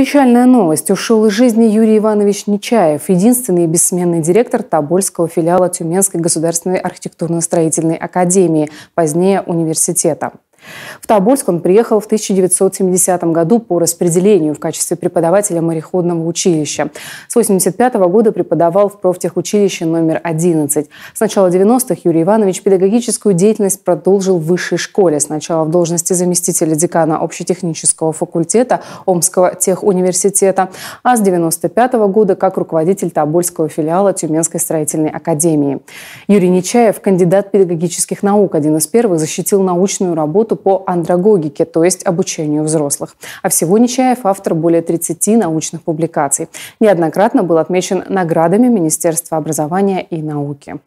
Печальная новость. Ушел из жизни Юрий Иванович Нечаев, единственный и бессменный директор Тобольского филиала Тюменской государственной архитектурно-строительной академии, позднее университета. В Тобольск он приехал в 1970 году по распределению в качестве преподавателя мореходного училища. С 1985 года преподавал в профтехучилище номер 11. С начала 90-х Юрий Иванович педагогическую деятельность продолжил в высшей школе. Сначала в должности заместителя декана общетехнического факультета Омского техуниверситета, а с 1995 года как руководитель Тобольского филиала Тюменской строительной академии. Юрий Нечаев, кандидат педагогических наук, один из первых, защитил научную работу по андрогогике, то есть обучению взрослых. А всего Нечаев – автор более 30 научных публикаций. Неоднократно был отмечен наградами Министерства образования и науки.